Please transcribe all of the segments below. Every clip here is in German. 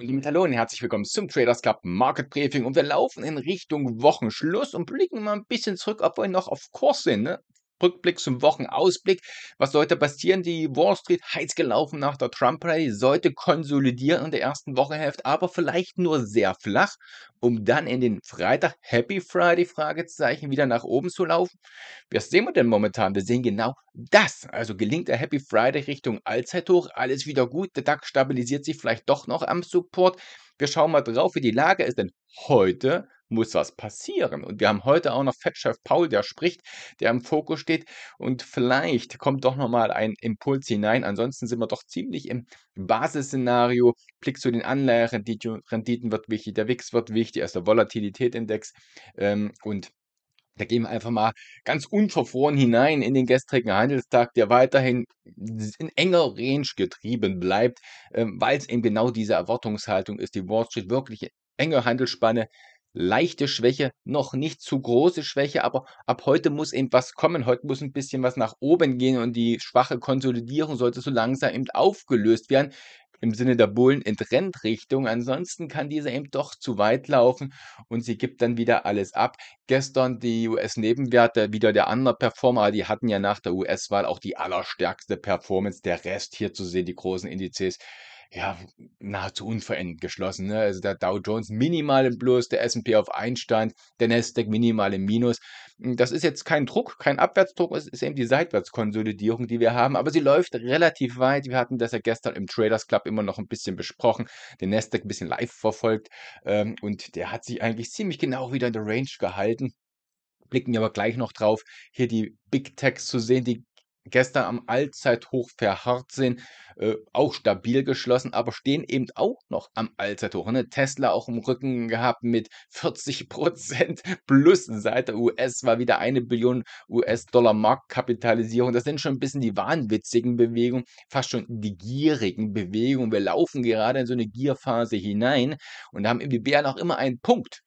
Und damit hallo und herzlich willkommen zum Traders Club Market Briefing. Und wir laufen in Richtung Wochenschluss und blicken mal ein bisschen zurück, ob wir noch auf Kurs sind. Ne? Rückblick, zum Wochenausblick. Was sollte passieren? Die Wall Street heiß gelaufen nach der Trump Rally, sollte konsolidieren in der ersten Wochenhälfte, aber vielleicht nur sehr flach, um dann in den Freitag Happy Friday Fragezeichen wieder nach oben zu laufen. Was sehen wir denn momentan? Wir sehen genau das. Also gelingt der Happy Friday Richtung Allzeithoch, alles wieder gut, der DAX stabilisiert sich vielleicht doch noch am Support. Wir schauen mal drauf, wie die Lage ist, denn heute muss was passieren. Und wir haben heute auch noch Fettchef Paul, der spricht, der im Fokus steht. Und vielleicht kommt doch nochmal ein Impuls hinein. Ansonsten sind wir doch ziemlich im Basisszenario. Blick zu den Anleiherenditen wird wichtig, der WIX wird wichtig, erst also der Volatilitätindex ähm, und da gehen wir einfach mal ganz unverfroren hinein in den gestrigen Handelstag, der weiterhin in enger Range getrieben bleibt, ähm, weil es eben genau diese Erwartungshaltung ist. Die Wall Street wirklich enge Handelsspanne leichte Schwäche, noch nicht zu große Schwäche, aber ab heute muss eben was kommen. Heute muss ein bisschen was nach oben gehen und die schwache Konsolidierung sollte so langsam eben aufgelöst werden im Sinne der Bullen in Trendrichtung. Ansonsten kann diese eben doch zu weit laufen und sie gibt dann wieder alles ab. Gestern die US-Nebenwerte, wieder der andere Performer, die hatten ja nach der US-Wahl auch die allerstärkste Performance. Der Rest hier zu sehen, die großen Indizes, ja, nahezu unverändert geschlossen. Ne? Also der Dow Jones minimal im Plus, der S&P auf Einstand, der Nasdaq minimal im Minus. Hm, das ist jetzt kein Druck, kein Abwärtsdruck, es ist eben die Seitwärtskonsolidierung, die wir haben, aber sie läuft relativ weit. Wir hatten das ja gestern im Traders Club immer noch ein bisschen besprochen, den Nasdaq ein bisschen live verfolgt ähm, und der hat sich eigentlich ziemlich genau wieder in der Range gehalten blicken wir aber gleich noch drauf, hier die Big Techs zu sehen, die gestern am Allzeithoch verharrt sind, äh, auch stabil geschlossen, aber stehen eben auch noch am Allzeithoch. Ne? Tesla auch im Rücken gehabt mit 40% plus seit der US war wieder eine Billion US-Dollar Marktkapitalisierung. Das sind schon ein bisschen die wahnwitzigen Bewegungen, fast schon die gierigen Bewegungen. Wir laufen gerade in so eine Gierphase hinein und haben im Bären auch immer einen Punkt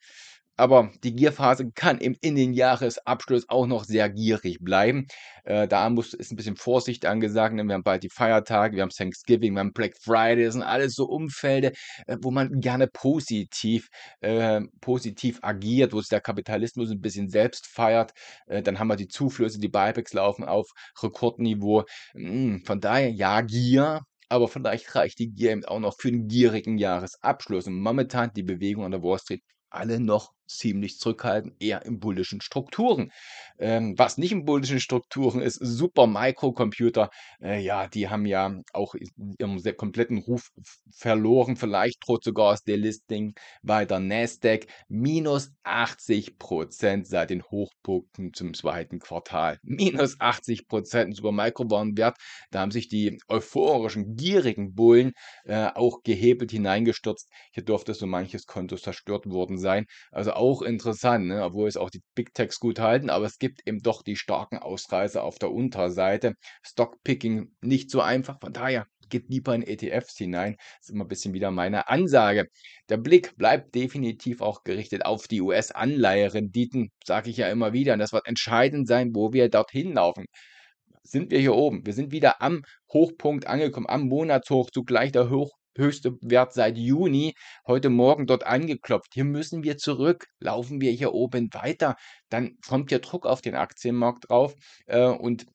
aber die Gierphase kann eben in den Jahresabschluss auch noch sehr gierig bleiben. Äh, da muss, ist ein bisschen Vorsicht angesagt, denn ne? wir haben bald die Feiertage, wir haben Thanksgiving, wir haben Black Friday, das sind alles so Umfelde, äh, wo man gerne positiv, äh, positiv agiert, wo sich der Kapitalismus ein bisschen selbst feiert. Äh, dann haben wir die Zuflüsse, die Buybacks laufen auf Rekordniveau. Hm, von daher, ja, Gier, aber vielleicht reicht die Gier eben auch noch für einen gierigen Jahresabschluss. Und momentan die Bewegung an der Wall Street alle noch ziemlich zurückhaltend, eher in bullischen Strukturen. Ähm, was nicht in bullischen Strukturen ist, super Supermicrocomputer, äh, ja, die haben ja auch ihren kompletten Ruf verloren. Vielleicht droht sogar das Delisting weiter Nasdaq minus 80 Prozent seit den Hochpunkten zum zweiten Quartal. Minus 80 Prozent Supermicro waren wert. Da haben sich die euphorischen, gierigen Bullen äh, auch gehebelt hineingestürzt. Hier durfte so manches Konto zerstört worden sein. Also also auch interessant, ne? obwohl es auch die Big Techs gut halten, aber es gibt eben doch die starken Ausreißer auf der Unterseite. Stockpicking nicht so einfach, von daher geht lieber in ETFs hinein. Das ist immer ein bisschen wieder meine Ansage. Der Blick bleibt definitiv auch gerichtet auf die US-Anleiherenditen, sage ich ja immer wieder. Und das wird entscheidend sein, wo wir dorthin laufen sind wir hier oben. Wir sind wieder am Hochpunkt angekommen, am Monatshoch, zugleich der Hoch, höchste Wert seit Juni, heute Morgen dort angeklopft. Hier müssen wir zurück. Laufen wir hier oben weiter, dann kommt hier Druck auf den Aktienmarkt drauf äh, und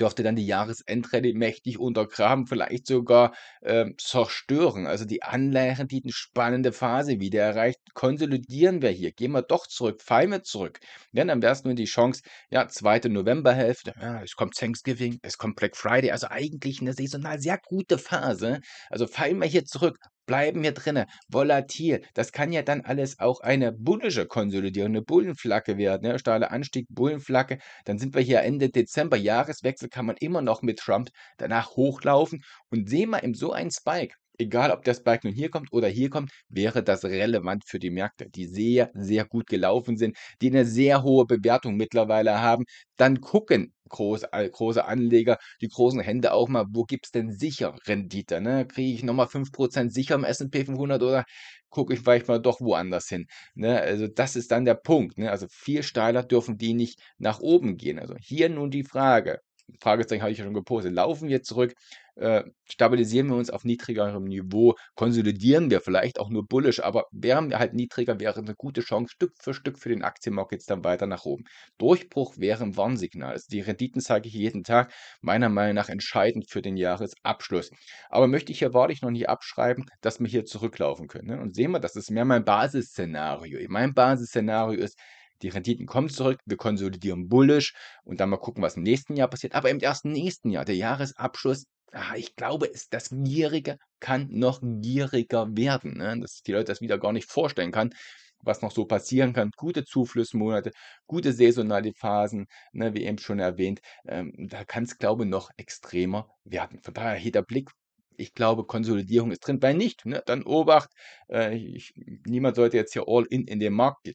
dürfte dann die Jahresendrallye mächtig untergraben, vielleicht sogar äh, zerstören. Also die Anleiherrenditen, spannende Phase wieder erreicht. Konsolidieren wir hier, gehen wir doch zurück, fallen wir zurück. Ja, dann wäre es nur die Chance, ja, zweite Novemberhälfte, ja, es kommt Thanksgiving, es kommt Black Friday, also eigentlich eine saisonal sehr gute Phase. Also fallen wir hier zurück, bleiben wir drinne, volatil. Das kann ja dann alles auch eine bullische Konsolidierung, eine Bullenflagge werden, ne? steiler Anstieg, Bullenflagge. Dann sind wir hier Ende Dezember, Jahreswechsel kann man immer noch mit Trump danach hochlaufen und sehen wir eben so einen Spike. Egal, ob der Spike nun hier kommt oder hier kommt, wäre das relevant für die Märkte, die sehr, sehr gut gelaufen sind, die eine sehr hohe Bewertung mittlerweile haben. Dann gucken groß, äh, große Anleger, die großen Hände auch mal, wo gibt es denn sicher Rendite? Ne? Kriege ich nochmal 5% sicher im S&P 500 oder gucke ich vielleicht mal doch woanders hin? Ne? Also das ist dann der Punkt. Ne? Also viel steiler dürfen die nicht nach oben gehen. Also hier nun die Frage, Fragezeichen habe ich ja schon gepostet, laufen wir zurück äh, stabilisieren wir uns auf niedrigerem Niveau, konsolidieren wir vielleicht auch nur bullisch, aber wären wir halt niedriger, wäre eine gute Chance Stück für Stück für den Aktienmarkt jetzt dann weiter nach oben. Durchbruch wäre ein Warnsignal. Also die Renditen zeige ich jeden Tag, meiner Meinung nach entscheidend für den Jahresabschluss. Aber möchte ich hier wahrlich noch nicht abschreiben, dass wir hier zurücklaufen können. Ne? Und sehen wir, das ist mehr mein Basisszenario. Mein Basisszenario ist, die Renditen kommen zurück, wir konsolidieren bullisch und dann mal gucken, was im nächsten Jahr passiert. Aber im ersten nächsten Jahr, der Jahresabschluss ah, ich glaube, ist das Gierige kann noch gieriger werden, ne? dass die Leute das wieder gar nicht vorstellen kann, was noch so passieren kann. Gute Zuflussmonate, gute saisonale Phasen, ne, wie eben schon erwähnt, ähm, da kann es, glaube ich, noch extremer werden. Von daher hier der Blick. Ich glaube, Konsolidierung ist drin. Wenn nicht, ne, dann Obacht. Äh, ich, niemand sollte jetzt hier all in in den Markt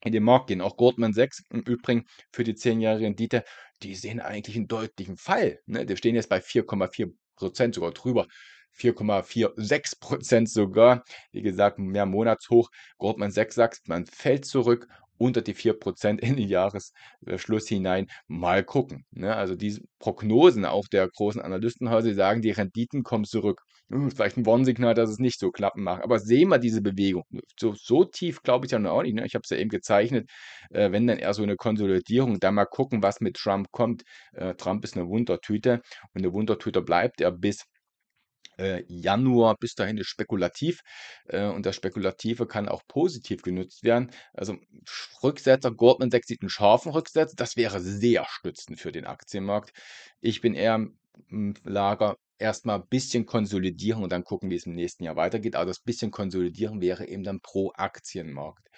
in den Markt gehen. Auch Goldman Sachs im Übrigen für die 10-jährige Rendite, die sehen eigentlich einen deutlichen Fall. Ne? Die stehen jetzt bei 4,4 Prozent sogar drüber. 4,46 Prozent sogar. Wie gesagt, mehr Monatshoch. Goldman Sachs sagt, man fällt zurück unter die 4% in den Jahresschluss hinein. Mal gucken. Ne? Also diese Prognosen auch der großen Analystenhäuser, sagen, die Renditen kommen zurück. Hm, vielleicht ein Warnsignal, dass es nicht so klappen mag. Aber sehen wir diese Bewegung. So, so tief glaube ich ja noch nicht. Ne? Ich habe es ja eben gezeichnet. Äh, wenn dann eher so eine Konsolidierung, dann mal gucken, was mit Trump kommt. Äh, Trump ist eine Wundertüte und eine Wundertüte bleibt er bis äh, Januar. Bis dahin ist spekulativ äh, und das Spekulative kann auch positiv genutzt werden. Also Rücksetzer, Goldman Sachs sieht einen scharfen Rücksetzer. Das wäre sehr stützend für den Aktienmarkt. Ich bin eher im Lager erstmal ein bisschen konsolidieren und dann gucken, wie es im nächsten Jahr weitergeht. Aber das bisschen konsolidieren wäre eben dann pro Aktienmarkt.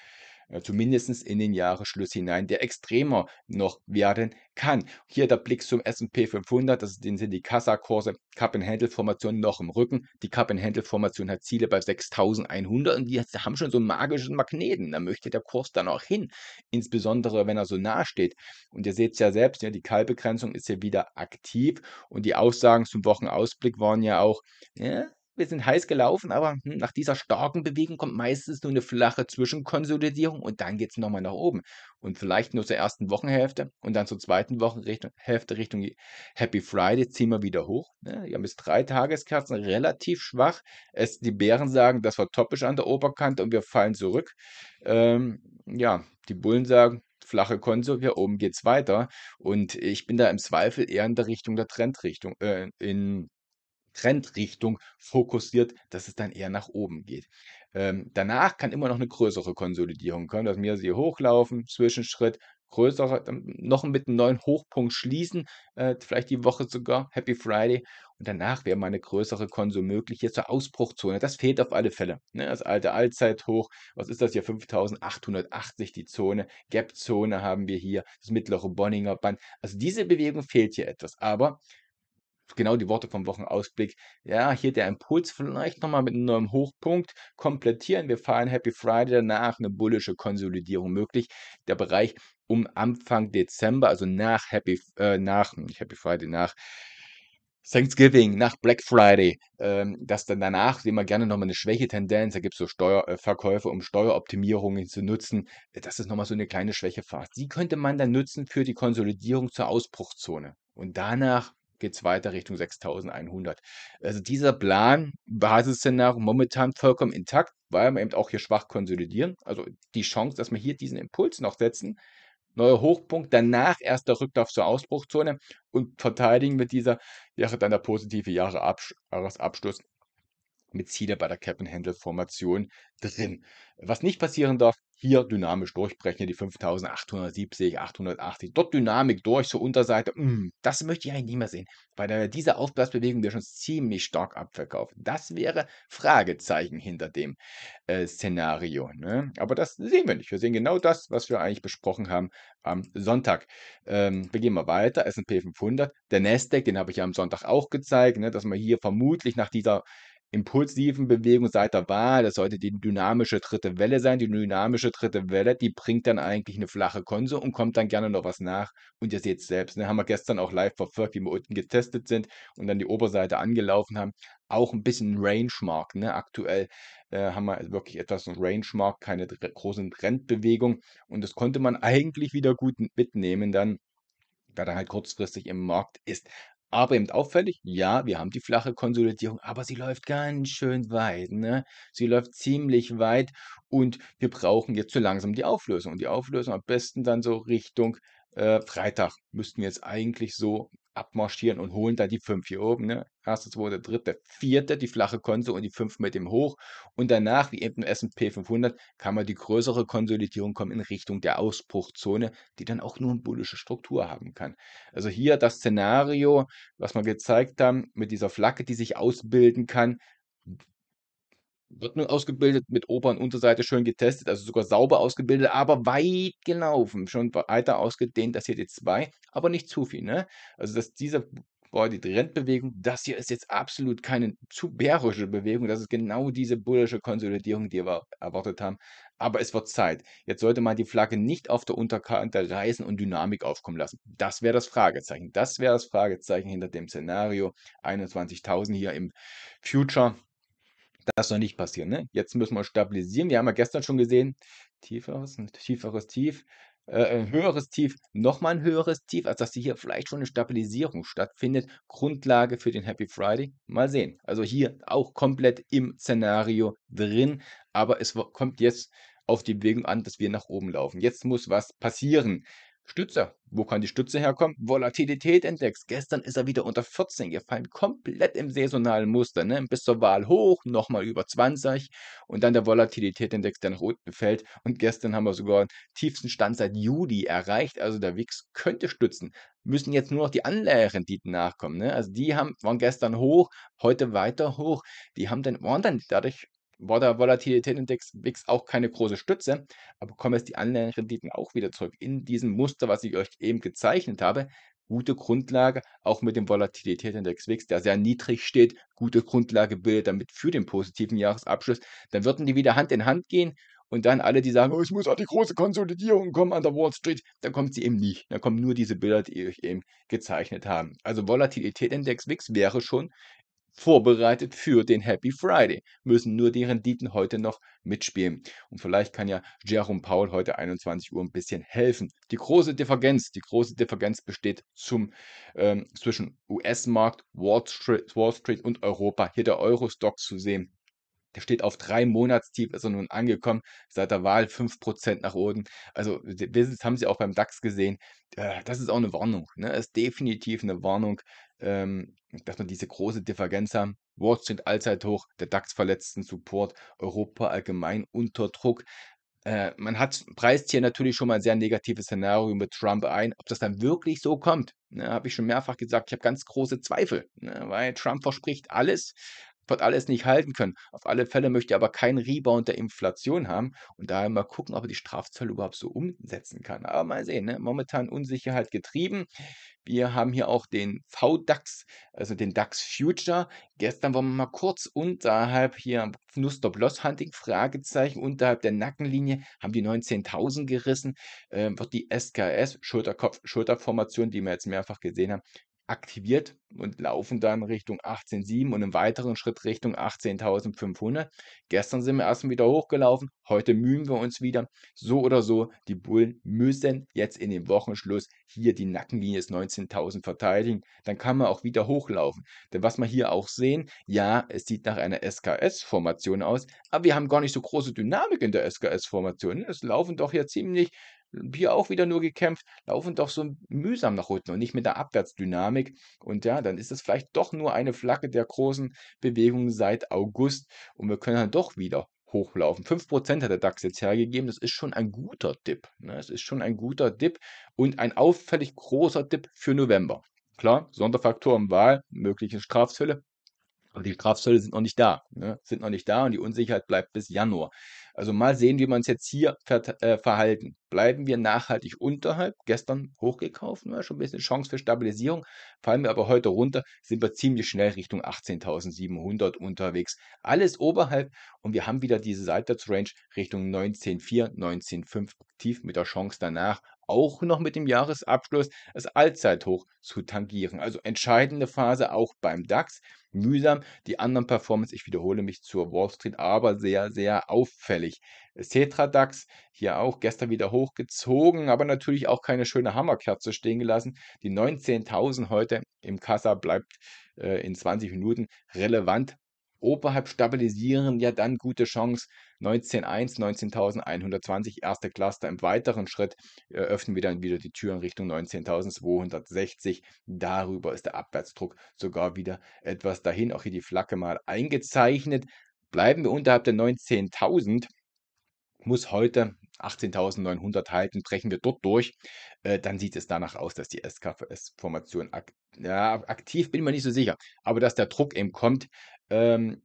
Äh, zumindest in den Jahresschluss hinein, der extremer noch werden kann. Hier der Blick zum S&P 500, das sind die Kassakurse, Cup-and-Handle-Formation noch im Rücken. Die Cup-and-Handle-Formation hat Ziele bei 6100 und die haben schon so einen magischen Magneten. Da möchte der Kurs dann auch hin, insbesondere wenn er so nahe steht. Und ihr seht es ja selbst, die Kallbegrenzung ist hier wieder aktiv und die Aussagen zum Wochenausblick waren ja auch, ja, wir sind heiß gelaufen, aber hm, nach dieser starken Bewegung kommt meistens nur eine flache Zwischenkonsolidierung und dann geht es nochmal nach oben. Und vielleicht nur zur ersten Wochenhälfte und dann zur zweiten Wochenhälfte Richtung Happy Friday ziehen wir wieder hoch. Ne? Wir haben jetzt drei Tageskerzen relativ schwach. Es, die Bären sagen, das war toppisch an der Oberkante und wir fallen zurück. Ähm, ja, die Bullen sagen, flache Konsole, hier oben geht es weiter. Und ich bin da im Zweifel eher in der Richtung der Trendrichtung, äh, in Trendrichtung fokussiert, dass es dann eher nach oben geht. Ähm, danach kann immer noch eine größere Konsolidierung kommen, dass wir sie hochlaufen, Zwischenschritt, größere, noch mit einem neuen Hochpunkt schließen, äh, vielleicht die Woche sogar, Happy Friday. Und danach wäre mal eine größere Konsum möglich, hier zur Ausbruchzone. Das fehlt auf alle Fälle. Ne? Das alte Allzeithoch, was ist das hier? 5880 die Zone, Gap-Zone haben wir hier, das mittlere Bonninger Band. Also diese Bewegung fehlt hier etwas. Aber genau die Worte vom Wochenausblick. Ja, hier der Impuls vielleicht nochmal mit einem neuen Hochpunkt. Komplettieren wir fahren Happy Friday danach eine bullische Konsolidierung möglich. Der Bereich um Anfang Dezember, also nach Happy, äh, nach, nicht Happy Friday, nach Thanksgiving, nach Black Friday, ähm, dass dann danach sehen wir gerne nochmal eine Schwächetendenz, da gibt es so Steuerverkäufe, äh, um Steueroptimierungen zu nutzen. Das ist nochmal so eine kleine Schwächephase. Die könnte man dann nutzen für die Konsolidierung zur Ausbruchzone. Und danach geht es weiter Richtung 6100. Also dieser Plan, Basisszenario momentan vollkommen intakt, weil wir eben auch hier schwach konsolidieren. Also die Chance, dass wir hier diesen Impuls noch setzen, neuer Hochpunkt, danach erst der Rücklauf zur Ausbruchzone und verteidigen mit dieser Jahre dann der positive Jahresabschluss mit Ziele bei der cap handle formation drin. Was nicht passieren darf, hier dynamisch durchbrechen, die 5870, 880, dort Dynamik durch zur Unterseite. Mh, mm, das möchte ich eigentlich nicht mehr sehen, weil diese Aufblasbewegung der schon ziemlich stark abverkauft. Das wäre Fragezeichen hinter dem äh, Szenario. Ne? Aber das sehen wir nicht. Wir sehen genau das, was wir eigentlich besprochen haben am Sonntag. Ähm, wir gehen mal weiter, S&P 500. Der Nasdaq, den habe ich ja am Sonntag auch gezeigt, ne, dass man hier vermutlich nach dieser impulsiven Bewegung seit der Wahl. Das sollte die dynamische dritte Welle sein. Die dynamische dritte Welle, die bringt dann eigentlich eine flache Konsole und kommt dann gerne noch was nach. Und ihr seht es selbst. Ne? Haben wir gestern auch live verfolgt, wie wir unten getestet sind und dann die Oberseite angelaufen haben. Auch ein bisschen Rangemark. Ne? Aktuell äh, haben wir also wirklich etwas Rangemark, keine großen Trendbewegung. Und das konnte man eigentlich wieder gut mitnehmen dann da er halt kurzfristig im Markt ist. Aber eben auffällig, ja, wir haben die flache Konsolidierung, aber sie läuft ganz schön weit, ne? Sie läuft ziemlich weit und wir brauchen jetzt so langsam die Auflösung. Und die Auflösung am besten dann so Richtung äh, Freitag müssten wir jetzt eigentlich so abmarschieren und holen dann die fünf hier oben. Ne? Erste, zweite, dritte, vierte, die flache Konsole und die fünf mit dem Hoch. Und danach, wie eben im SP 500, kann man die größere Konsolidierung kommen in Richtung der Ausbruchzone, die dann auch nur eine bullische Struktur haben kann. Also hier das Szenario, was wir gezeigt haben, mit dieser Flagge, die sich ausbilden kann, wird nun ausgebildet, mit Ober- und Unterseite schön getestet, also sogar sauber ausgebildet, aber weit gelaufen, schon weiter ausgedehnt, das hier die 2, aber nicht zu viel, ne? Also, dass dieser Body Trend Bewegung, das hier ist jetzt absolut keine zu bärische Bewegung, das ist genau diese bullische Konsolidierung, die wir erwartet haben, aber es wird Zeit. Jetzt sollte man die Flagge nicht auf der Unterkante reißen und Dynamik aufkommen lassen. Das wäre das Fragezeichen. Das wäre das Fragezeichen hinter dem Szenario 21.000 hier im Future das soll nicht passieren. Ne? Jetzt müssen wir stabilisieren. Wir haben ja gestern schon gesehen, tieferes, ein tieferes Tief, äh, ein äh, höheres Tief, nochmal ein höheres Tief, als dass hier vielleicht schon eine Stabilisierung stattfindet. Grundlage für den Happy Friday. Mal sehen. Also hier auch komplett im Szenario drin. Aber es kommt jetzt auf die Bewegung an, dass wir nach oben laufen. Jetzt muss was passieren. Stütze. Wo kann die Stütze herkommen? Volatilität Volatilitätindex. Gestern ist er wieder unter 14 gefallen. Komplett im saisonalen Muster. Ne? Bis zur Wahl hoch, nochmal über 20 und dann der Volatilität Index, der nach unten fällt. Und gestern haben wir sogar den tiefsten Stand seit Juli erreicht. Also der WIX könnte stützen. Müssen jetzt nur noch die Anleiherenditen nachkommen. Ne? Also die haben, waren gestern hoch, heute weiter hoch. Die haben dann, waren dann dadurch war der Volatilitätsindex WIX auch keine große Stütze, aber kommen jetzt die anderen Renditen auch wieder zurück in diesem Muster, was ich euch eben gezeichnet habe. Gute Grundlage, auch mit dem Volatilitätsindex WIX, der sehr niedrig steht, gute Grundlage bildet damit für den positiven Jahresabschluss. Dann würden die wieder Hand in Hand gehen und dann alle, die sagen, oh, es muss auch die große Konsolidierung kommen an der Wall Street, dann kommt sie eben nicht. Dann kommen nur diese Bilder, die ich eben gezeichnet habe. Also Volatilitätsindex WIX wäre schon vorbereitet für den Happy Friday, müssen nur die Renditen heute noch mitspielen. Und vielleicht kann ja Jerome Powell heute 21 Uhr ein bisschen helfen. Die große Differenz, die große Differenz besteht zum, ähm, zwischen US-Markt, Wall Street, Wall Street und Europa. Hier der Euro-Stock zu sehen der steht auf drei Monatstief, ist er nun angekommen, seit der Wahl 5% nach oben. Also das haben Sie auch beim DAX gesehen. Äh, das ist auch eine Warnung. Ne? Das ist definitiv eine Warnung, ähm, dass wir diese große Differenz haben. Wall Street allzeit hoch, der DAX verletzten Support, Europa allgemein unter Druck. Äh, man hat, preist hier natürlich schon mal ein sehr negatives Szenario mit Trump ein. Ob das dann wirklich so kommt, ne, habe ich schon mehrfach gesagt. Ich habe ganz große Zweifel, ne, weil Trump verspricht alles, wird alles nicht halten können. Auf alle Fälle möchte er aber keinen Rebound der Inflation haben und daher mal gucken, ob er die Strafzölle überhaupt so umsetzen kann. Aber mal sehen, ne? momentan Unsicherheit getrieben. Wir haben hier auch den VDAX, also den DAX Future. Gestern waren wir mal kurz unterhalb hier nur Stop-Loss-Hunting, Fragezeichen, unterhalb der Nackenlinie, haben die 19.000 gerissen. Ähm, wird die SKS, Schulterkopf, Schulterformation, die wir jetzt mehrfach gesehen haben, aktiviert und laufen dann Richtung 18.7 und im weiteren Schritt Richtung 18.500. Gestern sind wir erstmal wieder hochgelaufen, heute mühen wir uns wieder. So oder so, die Bullen müssen jetzt in den Wochenschluss hier die Nackenlinie des 19.000 verteidigen. Dann kann man auch wieder hochlaufen. Denn was wir hier auch sehen, ja, es sieht nach einer SKS-Formation aus, aber wir haben gar nicht so große Dynamik in der SKS-Formation. Es laufen doch hier ziemlich hier auch wieder nur gekämpft, laufen doch so mühsam nach unten und nicht mit der Abwärtsdynamik. Und ja, dann ist es vielleicht doch nur eine Flagge der großen Bewegung seit August und wir können dann doch wieder hochlaufen. 5% hat der DAX jetzt hergegeben. Das ist schon ein guter Dip. Ne? Das ist schon ein guter Dip und ein auffällig großer Dip für November. Klar, Sonderfaktor im Wahl, mögliche Strafzölle. Aber die Strafzölle sind noch nicht da. Ne? Sind noch nicht da und die Unsicherheit bleibt bis Januar. Also mal sehen, wie wir uns jetzt hier ver äh, verhalten. Bleiben wir nachhaltig unterhalb, gestern hochgekauft, war ne, schon ein bisschen Chance für Stabilisierung, fallen wir aber heute runter, sind wir ziemlich schnell Richtung 18.700 unterwegs. Alles oberhalb und wir haben wieder diese Seitwärtsrange Richtung 19.4, 19.5 tief mit der Chance danach auch noch mit dem Jahresabschluss das Allzeithoch zu tangieren. Also entscheidende Phase auch beim DAX mühsam. Die anderen Performance, ich wiederhole mich zur Wall Street, aber sehr, sehr auffällig. Cetra DAX hier auch gestern wieder hochgezogen, aber natürlich auch keine schöne Hammerkerze stehen gelassen. Die 19.000 heute im Kassa bleibt äh, in 20 Minuten relevant oberhalb stabilisieren, ja dann gute Chance. 19.1, 19.120, erste Cluster. Im weiteren Schritt äh, öffnen wir dann wieder die Türen Richtung 19.260. Darüber ist der Abwärtsdruck sogar wieder etwas dahin. Auch hier die Flagge mal eingezeichnet. Bleiben wir unterhalb der 19.000 muss heute 18.900 halten, brechen wir dort durch, äh, dann sieht es danach aus, dass die SKS-Formation ak ja, aktiv, bin mir nicht so sicher, aber dass der Druck eben kommt, ähm,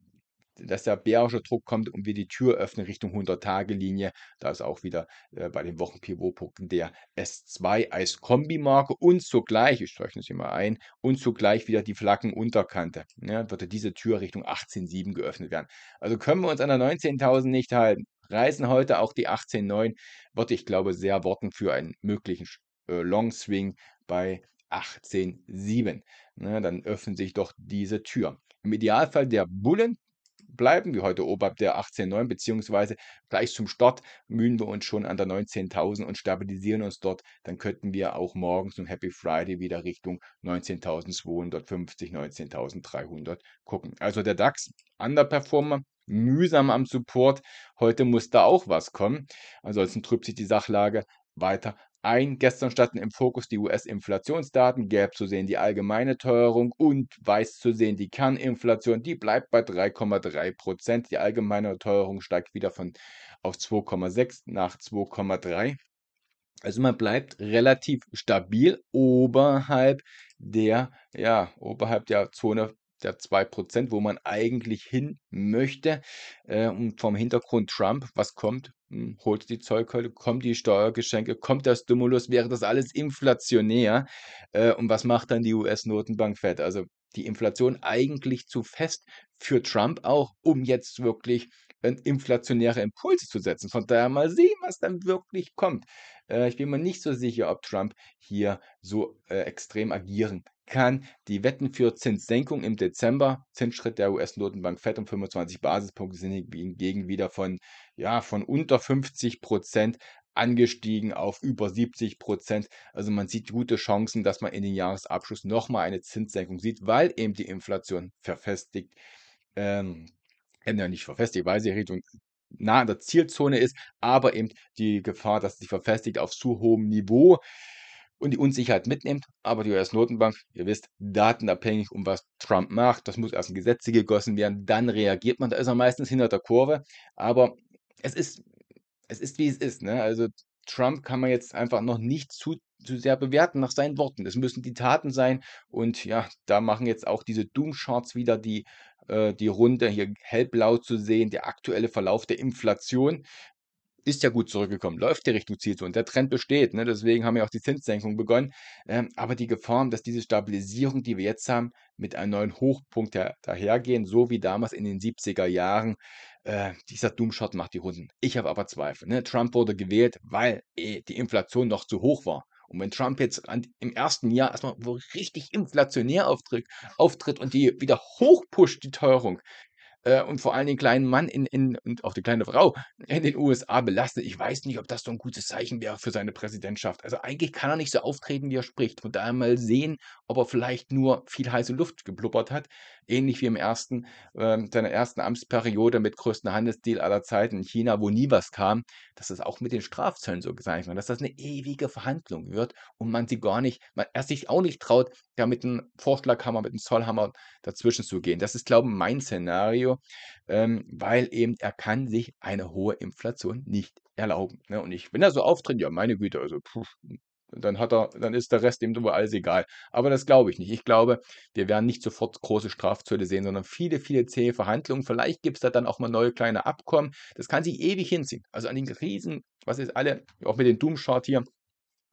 dass der bärische Druck kommt und wir die Tür öffnen Richtung 100-Tage-Linie. Da ist auch wieder äh, bei den Wochenpivotpunkten der S2 als Kombimarke und zugleich, ich streiche das hier mal ein, und zugleich wieder die Flaggenunterkante. Ne, ja, würde diese Tür Richtung 18,7 geöffnet werden. Also können wir uns an der 19.000 nicht halten. Reisen heute auch die 18,9 wird ich glaube sehr worten für einen möglichen äh, Long Swing bei 18,7. Ne, dann öffnen sich doch diese Tür. Im Idealfall der Bullen bleiben, wie heute oberhalb der 18.9, beziehungsweise gleich zum Start mühen wir uns schon an der 19.000 und stabilisieren uns dort. Dann könnten wir auch morgens zum Happy Friday wieder Richtung 19.250, 19.300 gucken. Also der DAX, Underperformer, mühsam am Support. Heute muss da auch was kommen. Ansonsten trübt sich die Sachlage weiter ein. Gestern standen im Fokus die US-Inflationsdaten, gelb zu sehen die allgemeine Teuerung und weiß zu sehen die Kerninflation. Die bleibt bei 3,3 Prozent. Die allgemeine Teuerung steigt wieder von auf 2,6 nach 2,3. Also man bleibt relativ stabil oberhalb der, ja, oberhalb der Zone der 2%, wo man eigentlich hin möchte. Äh, und vom Hintergrund Trump, was kommt? Hm, holt die Zollkeule, kommen die Steuergeschenke, kommt der Stimulus, wäre das alles inflationär. Äh, und was macht dann die US-Notenbank Fed? Also die Inflation eigentlich zu fest für Trump auch, um jetzt wirklich äh, inflationäre Impulse zu setzen. Von daher mal sehen, was dann wirklich kommt. Äh, ich bin mir nicht so sicher, ob Trump hier so äh, extrem agieren kann. Die Wetten für Zinssenkung im Dezember, Zinsschritt der US-Notenbank FED um 25 Basispunkte sind hingegen wieder von, ja, von unter 50 Prozent angestiegen auf über 70 Prozent. Also man sieht gute Chancen, dass man in den Jahresabschluss nochmal eine Zinssenkung sieht, weil eben die Inflation verfestigt ähm, hätten ja nicht verfestigt, weil sie Richtung nah an der Zielzone ist, aber eben die Gefahr, dass sie verfestigt auf zu hohem Niveau und die Unsicherheit mitnimmt. Aber die US-Notenbank, ihr wisst, datenabhängig, um was Trump macht, das muss erst in Gesetze gegossen werden, dann reagiert man. Da ist er meistens hinter der Kurve. Aber es ist, es ist wie es ist. Ne? Also Trump kann man jetzt einfach noch nicht zu, zu sehr bewerten nach seinen Worten. Es müssen die Taten sein. Und ja, da machen jetzt auch diese Doom-Charts wieder die äh, die Runde hier hellblau zu sehen, der aktuelle Verlauf der Inflation ist ja gut zurückgekommen, läuft die Richtung Ziel zu und der Trend besteht. Ne? Deswegen haben wir auch die Zinssenkung begonnen. Ähm, aber die Gefahr, dass diese Stabilisierung, die wir jetzt haben, mit einem neuen Hochpunkt her dahergehen, so wie damals in den 70er Jahren, äh, dieser Doomshot macht die Runden. Ich habe aber Zweifel. Ne? Trump wurde gewählt, weil eh, die Inflation noch zu hoch war. Und wenn Trump jetzt an, im ersten Jahr erstmal wo richtig inflationär auftritt, auftritt und die wieder hochpusht, die Teuerung, äh, und vor allem den kleinen Mann in, in, und auch die kleine Frau in den USA belastet. Ich weiß nicht, ob das so ein gutes Zeichen wäre für seine Präsidentschaft. Also eigentlich kann er nicht so auftreten, wie er spricht. Von daher mal sehen, ob er vielleicht nur viel heiße Luft geblubbert hat. Ähnlich wie im ersten, äh, seiner ersten Amtsperiode mit größten Handelsdeal aller Zeiten in China, wo nie was kam. Dass das auch mit den Strafzöllen so sein wird, dass das eine ewige Verhandlung wird und man sie gar nicht, man erst sich auch nicht traut, da mit einem Vorschlaghammer, mit einem Zollhammer dazwischen zu gehen. Das ist, glaube ich, mein Szenario ähm, weil eben er kann sich eine hohe Inflation nicht erlauben. Ne? Und ich, wenn er so auftritt, ja meine Güte, also pff, dann hat er, dann ist der Rest ihm über alles egal. Aber das glaube ich nicht. Ich glaube, wir werden nicht sofort große Strafzölle sehen, sondern viele, viele zähe Verhandlungen. Vielleicht gibt es da dann auch mal neue kleine Abkommen. Das kann sich ewig hinziehen. Also an den Riesen, was jetzt alle, auch mit dem Doom-Chart hier,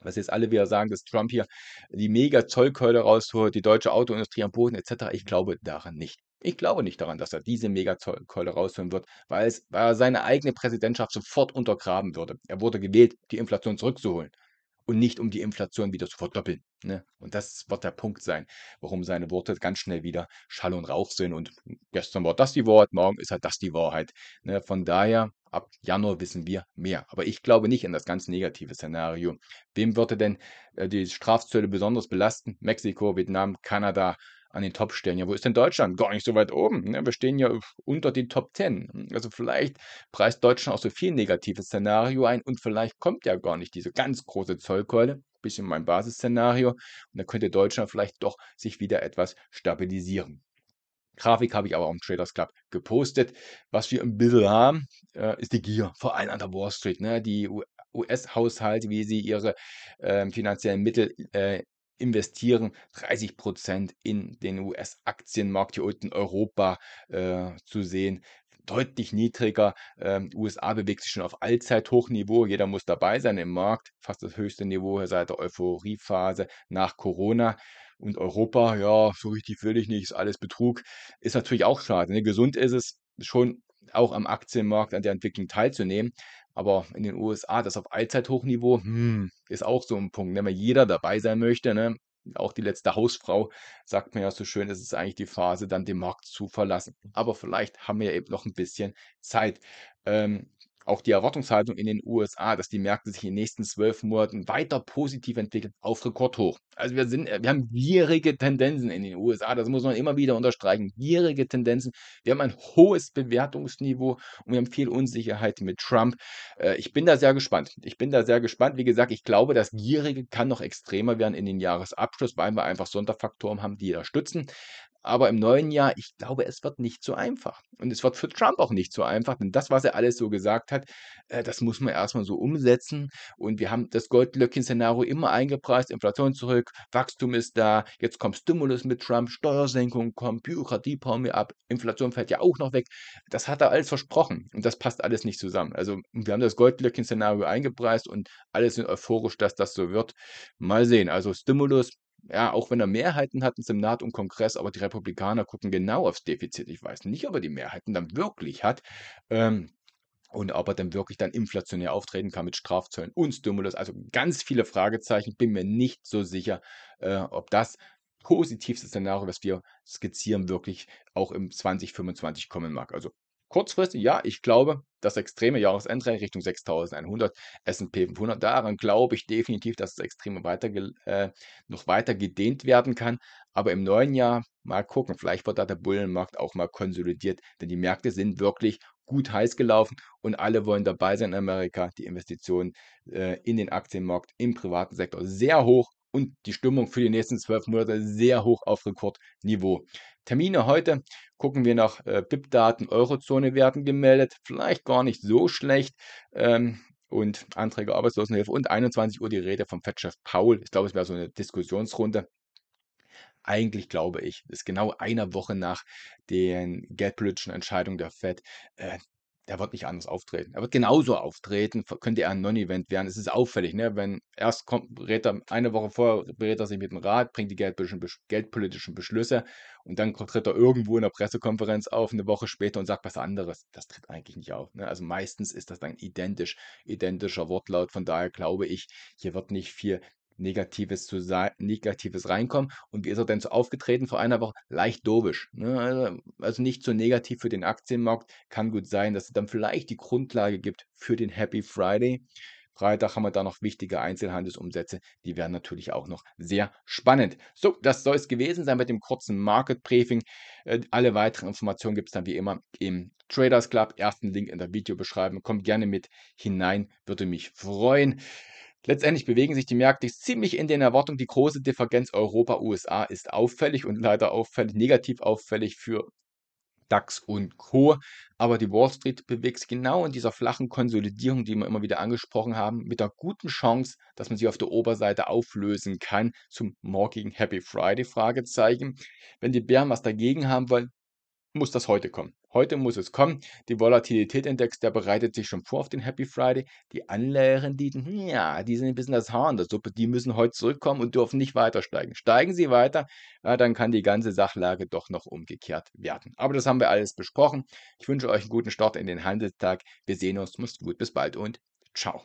was jetzt alle wieder sagen, dass Trump hier die mega Zollkeule rausholt, die deutsche Autoindustrie am Boden etc. Ich glaube daran nicht. Ich glaube nicht daran, dass er diese Megakeule rausholen wird, weil, es, weil er seine eigene Präsidentschaft sofort untergraben würde. Er wurde gewählt, die Inflation zurückzuholen und nicht um die Inflation wieder zu verdoppeln. Ne? Und das wird der Punkt sein, warum seine Worte ganz schnell wieder Schall und Rauch sind. Und gestern war das die Wahrheit, morgen ist halt das die Wahrheit. Ne? Von daher, ab Januar wissen wir mehr. Aber ich glaube nicht an das ganz negative Szenario. Wem würde denn äh, die Strafzölle besonders belasten? Mexiko, Vietnam, Kanada, an den Top-Stellen. Ja, wo ist denn Deutschland? Gar nicht so weit oben. Ne? Wir stehen ja unter den Top 10. Also vielleicht preist Deutschland auch so viel negatives Szenario ein und vielleicht kommt ja gar nicht diese ganz große Zollkeule. Bisschen mein Basisszenario. Und da könnte Deutschland vielleicht doch sich wieder etwas stabilisieren. Grafik habe ich aber auch im Traders Club gepostet. Was wir ein bisschen haben, äh, ist die Gier, vor allem an der Wall Street. Ne? Die US-Haushalte, wie sie ihre ähm, finanziellen Mittel äh, investieren 30 Prozent in den US-Aktienmarkt hier unten in Europa äh, zu sehen. Deutlich niedriger. Ähm, USA bewegt sich schon auf Allzeithochniveau. Jeder muss dabei sein im Markt. Fast das höchste Niveau seit der Euphoriephase nach Corona. Und Europa, ja, so richtig will ich nicht, ist alles Betrug. Ist natürlich auch schade. Ne? Gesund ist es schon auch am Aktienmarkt an der Entwicklung teilzunehmen. Aber in den USA, das auf Allzeithochniveau, hm, ist auch so ein Punkt, ne? wenn man jeder dabei sein möchte. Ne? Auch die letzte Hausfrau sagt mir ja so schön, es ist eigentlich die Phase, dann den Markt zu verlassen. Aber vielleicht haben wir ja eben noch ein bisschen Zeit. Ähm, auch die Erwartungshaltung in den USA, dass die Märkte sich in den nächsten zwölf Monaten weiter positiv entwickeln, auf Rekordhoch. Also wir sind, äh, wir haben gierige Tendenzen in den USA, das muss man immer wieder unterstreichen. Gierige Tendenzen. Wir haben ein hohes Bewertungsniveau und wir haben viel Unsicherheit mit Trump. Äh, ich bin da sehr gespannt. Ich bin da sehr gespannt. Wie gesagt, ich glaube, das Gierige kann noch extremer werden in den Jahresabschluss, weil wir einfach Sonderfaktoren haben, die da stützen. Aber im neuen Jahr, ich glaube, es wird nicht so einfach. Und es wird für Trump auch nicht so einfach, denn das, was er alles so gesagt hat, äh, das muss man erstmal so umsetzen. Und wir haben das Goldlöckchen-Szenario immer eingepreist, Inflation zurück, Wachstum ist da, jetzt kommt Stimulus mit Trump, Steuersenkung kommt, Bürokratie bauen wir ab, Inflation fällt ja auch noch weg. Das hat er alles versprochen und das passt alles nicht zusammen. Also wir haben das Goldlöckchen-Szenario eingepreist und alle sind euphorisch, dass das so wird. Mal sehen. Also Stimulus ja, auch wenn er Mehrheiten hat im Senat und Kongress, aber die Republikaner gucken genau aufs Defizit. Ich weiß nicht, ob er die Mehrheiten dann wirklich hat. Ähm, und ob er dann wirklich dann inflationär auftreten kann mit Strafzöllen und Stimulus. Also ganz viele Fragezeichen. Bin mir nicht so sicher, äh, ob das positivste Szenario, was wir skizzieren, wirklich auch im 2025 kommen mag. Also kurzfristig, ja, ich glaube, das extreme Jahresendtrend Richtung 6100 S&P 500. Daran glaube ich definitiv, dass das Extreme weiter, äh, noch weiter gedehnt werden kann. Aber im neuen Jahr mal gucken, vielleicht wird da der Bullenmarkt auch mal konsolidiert, denn die Märkte sind wirklich gut heiß gelaufen und alle wollen dabei sein in Amerika. Die Investitionen äh, in den Aktienmarkt im privaten Sektor sehr hoch und die Stimmung für die nächsten zwölf Monate sehr hoch auf Rekordniveau. Termine heute gucken wir nach äh, BIP-Daten, Eurozone werden gemeldet, vielleicht gar nicht so schlecht. Ähm, und Anträge Arbeitslosenhilfe und 21 Uhr die Rede vom Fed-Chef Paul. Ich glaube, es wäre so eine Diskussionsrunde. Eigentlich glaube ich, ist genau eine Woche nach den geldpolitischen Entscheidungen der Fed äh, der wird nicht anders auftreten. Er wird genauso auftreten, könnte er ein Non-Event werden. Es ist auffällig, ne? wenn erst kommt, berät er, eine Woche vorher berät er sich mit dem Rat, bringt die geldpolitischen Beschlüsse und dann tritt er irgendwo in der Pressekonferenz auf, eine Woche später und sagt was anderes. Das tritt eigentlich nicht auf. Ne? Also meistens ist das dann identisch, identischer Wortlaut. Von daher glaube ich, hier wird nicht viel Negatives zu Negatives reinkommen. Und wie ist er denn so aufgetreten vor einer Woche? Leicht dobisch. Ne? Also, also nicht so negativ für den Aktienmarkt. Kann gut sein, dass es dann vielleicht die Grundlage gibt für den Happy Friday. Freitag haben wir da noch wichtige Einzelhandelsumsätze. Die werden natürlich auch noch sehr spannend. So, das soll es gewesen sein mit dem kurzen Market Briefing. Äh, alle weiteren Informationen gibt es dann wie immer im Traders Club. Ersten Link in der Videobeschreibung. Kommt gerne mit hinein, würde mich freuen. Letztendlich bewegen sich die Märkte ziemlich in den Erwartungen. Die große Differenz Europa-USA ist auffällig und leider auffällig, negativ auffällig für DAX und Co. Aber die Wall Street bewegt sich genau in dieser flachen Konsolidierung, die wir immer wieder angesprochen haben, mit der guten Chance, dass man sie auf der Oberseite auflösen kann zum morgigen Happy Friday Fragezeichen. Wenn die Bären was dagegen haben wollen, muss das heute kommen. Heute muss es kommen. Die Volatilitätindex, der bereitet sich schon vor auf den Happy Friday. Die Anleiherenditen, ja, die sind ein bisschen das Haar in der Suppe. Die müssen heute zurückkommen und dürfen nicht weiter steigen. Steigen sie weiter, ja, dann kann die ganze Sachlage doch noch umgekehrt werden. Aber das haben wir alles besprochen. Ich wünsche euch einen guten Start in den Handelstag. Wir sehen uns. Macht's gut. Bis bald und ciao.